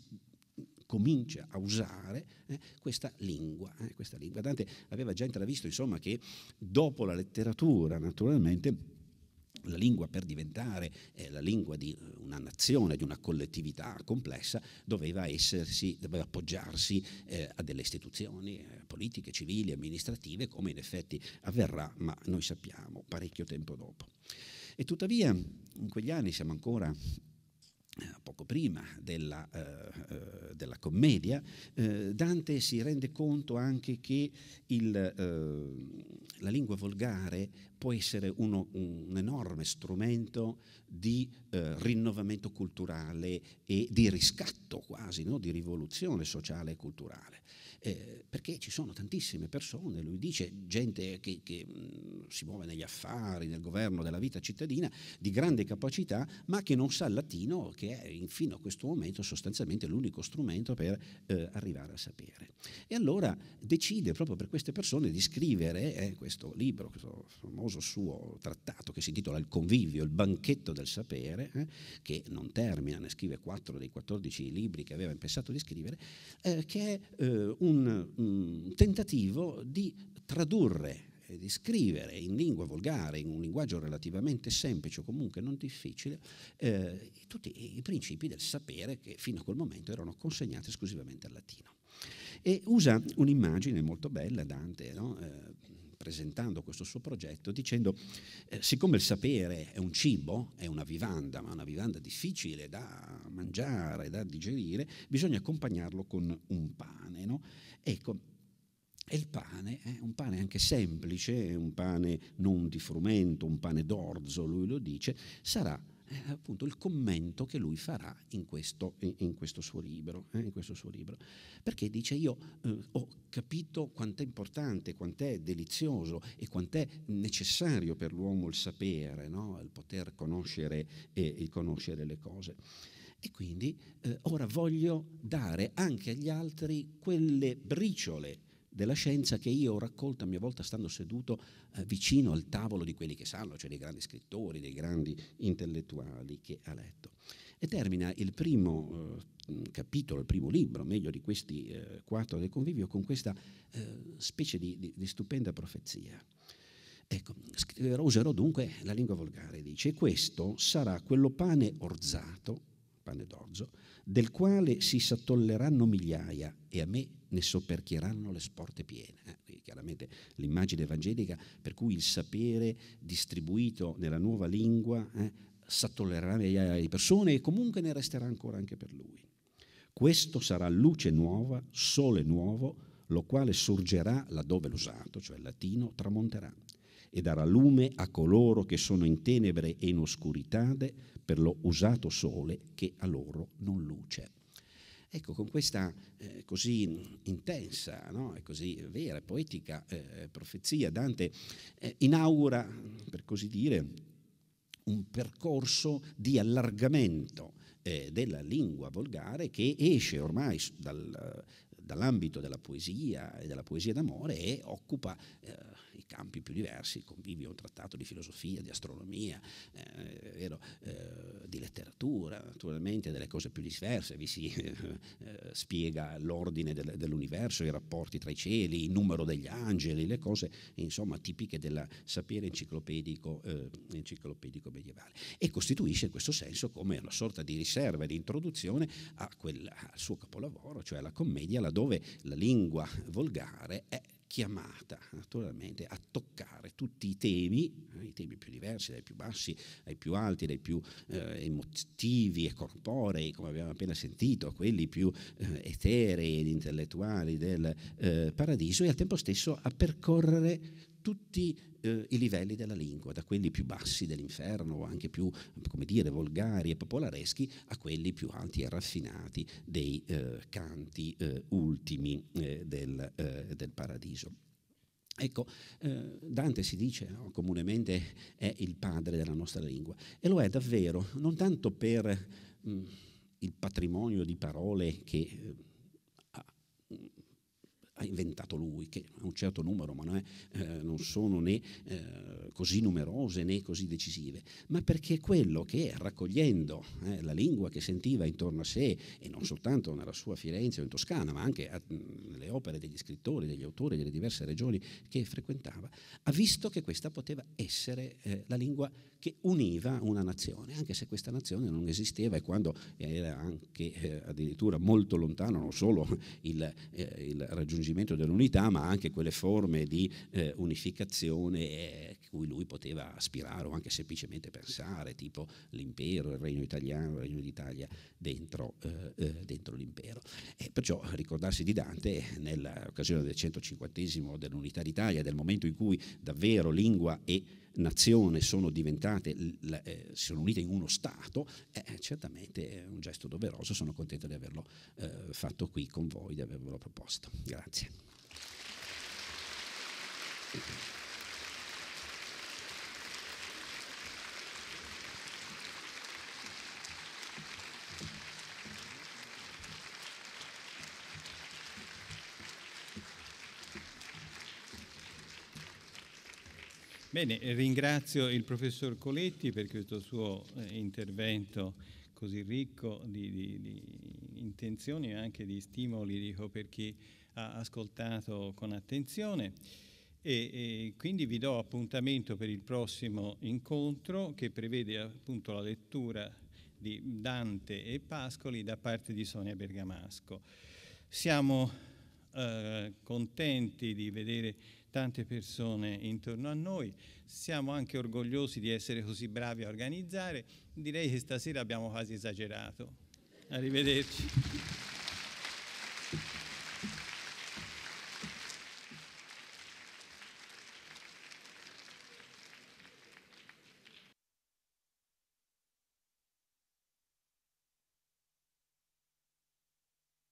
comincia a usare eh, questa, lingua, eh, questa lingua. Dante aveva già intravisto insomma, che dopo la letteratura, naturalmente, la lingua per diventare eh, la lingua di eh, una nazione, di una collettività complessa, doveva, essersi, doveva appoggiarsi eh, a delle istituzioni eh, politiche, civili, amministrative, come in effetti avverrà, ma noi sappiamo parecchio tempo dopo. E tuttavia in quegli anni siamo ancora eh, poco prima della, eh, eh, della commedia, eh, Dante si rende conto anche che il, eh, la lingua volgare può essere uno, un enorme strumento di eh, rinnovamento culturale e di riscatto quasi, no? di rivoluzione sociale e culturale. Eh, perché ci sono tantissime persone, lui dice, gente che, che mh, mm, si muove negli affari, nel governo della vita cittadina, di grande capacità, ma che non sa il latino, che è fino a questo momento sostanzialmente l'unico strumento per eh, arrivare a sapere. E allora decide proprio per queste persone di scrivere eh, questo libro, questo famoso famoso suo trattato che si intitola Il convivio, il banchetto del sapere, eh, che non termina, ne scrive quattro dei 14 libri che aveva pensato di scrivere, eh, che è eh, un, un mm, tentativo di tradurre di scrivere in lingua volgare, in un linguaggio relativamente semplice o comunque non difficile, eh, tutti i principi del sapere che fino a quel momento erano consegnati esclusivamente al latino. E usa un'immagine molto bella, Dante, no? eh, presentando questo suo progetto dicendo eh, siccome il sapere è un cibo, è una vivanda, ma una vivanda difficile da mangiare, da digerire, bisogna accompagnarlo con un pane. No? Ecco, e il pane, eh, un pane anche semplice, un pane non di frumento, un pane d'orzo, lui lo dice, sarà appunto il commento che lui farà in questo, in questo, suo, libro, eh, in questo suo, libro, Perché dice io eh, ho capito quant'è importante, quant'è delizioso e quant'è necessario per l'uomo il sapere, no? il poter conoscere, il conoscere le cose. E quindi eh, ora voglio dare anche agli altri quelle briciole della scienza che io ho raccolto a mia volta stando seduto eh, vicino al tavolo di quelli che sanno, cioè dei grandi scrittori, dei grandi intellettuali che ha letto. E termina il primo eh, capitolo, il primo libro, meglio di questi eh, quattro del convivio, con questa eh, specie di, di, di, stupenda profezia. Ecco, scriverò, userò dunque la lingua volgare, dice, questo sarà quello pane orzato, pane d'orzo, del quale si s'attolleranno migliaia e a me ne sopperchieranno le sporte piene. Eh, chiaramente l'immagine evangelica per cui il sapere distribuito nella nuova lingua eh, s'attollerà alle persone e comunque ne resterà ancora anche per lui. Questo sarà luce nuova, sole nuovo, lo quale sorgerà laddove l'usato, cioè il latino, tramonterà e darà lume a coloro che sono in tenebre e in oscurità per lo usato sole che a loro non luce. Ecco, con questa eh, così intensa no? e così vera e poetica eh, profezia, Dante eh, inaugura, per così dire, un percorso di allargamento eh, della lingua volgare che esce ormai dal, dall'ambito della poesia e della poesia d'amore e occupa eh, i campi più diversi, convivi un trattato di filosofia, di astronomia, eh, vero, eh, di letteratura, naturalmente delle cose più diverse, vi si (laughs) eh, spiega l'ordine del, dell'universo, i rapporti tra i cieli, il numero degli angeli, le cose insomma tipiche del sapere enciclopedico, eh, enciclopedico, medievale e costituisce in questo senso come una sorta di riserva di introduzione quella, al suo capolavoro, cioè alla commedia, laddove la lingua volgare è chiamata naturalmente a toccare tutti i temi, eh, i temi più diversi, dai più bassi ai più alti, dai più eh, emotivi e corporei, come abbiamo appena sentito, a quelli più eh, eterei ed intellettuali del eh, paradiso e al tempo stesso a percorrere tutti eh, i livelli della lingua, da quelli più bassi dell'inferno, anche più, come dire, volgari e popolareschi, a quelli più alti e raffinati dei eh, canti eh, ultimi eh, del, eh, del paradiso. Ecco, eh, Dante si dice no, comunemente è il padre della nostra lingua e lo è davvero, non tanto per mh, mm, il patrimonio di parole che eh, ha inventato lui, che è un certo numero, ma non, è, eh, non sono né eh, così numerose né così decisive, ma perché è quello che raccogliendo eh, la lingua che sentiva intorno a sé, e non soltanto nella sua Firenze o in Toscana, ma anche a, nelle opere degli scrittori, degli autori delle diverse regioni che frequentava, ha visto che questa poteva essere eh, la lingua che univa una nazione, anche se questa nazione non esisteva e quando era anche eh, addirittura molto lontano non solo il, eh, il, raggiungimento dell'unità, ma anche quelle forme di eh, unificazione eh, cui lui poteva aspirare o anche semplicemente pensare, tipo l'impero, il regno italiano, il regno d'Italia dentro, eh, eh, dentro l'impero. E perciò ricordarsi di Dante nell'occasione del 150 dell'unità d'Italia, del momento in cui davvero lingua e nazione sono diventate, si eh, sono unite in uno Stato, eh, eh, certamente è un gesto doveroso, sono contento di averlo eh, fatto qui con voi, di avervelo proposto. Grazie. Bene, ringrazio il professor Coletti per questo suo eh, intervento così ricco di, di, di, intenzioni e anche di stimoli, dico, per chi ha ascoltato con attenzione. E, e, quindi vi do appuntamento per il prossimo incontro che prevede appunto la lettura di Dante e Pascoli da parte di Sonia Bergamasco. Siamo eh, contenti di vedere tante persone intorno a noi, siamo anche orgogliosi di essere così bravi a organizzare, direi che stasera abbiamo quasi esagerato. Arrivederci.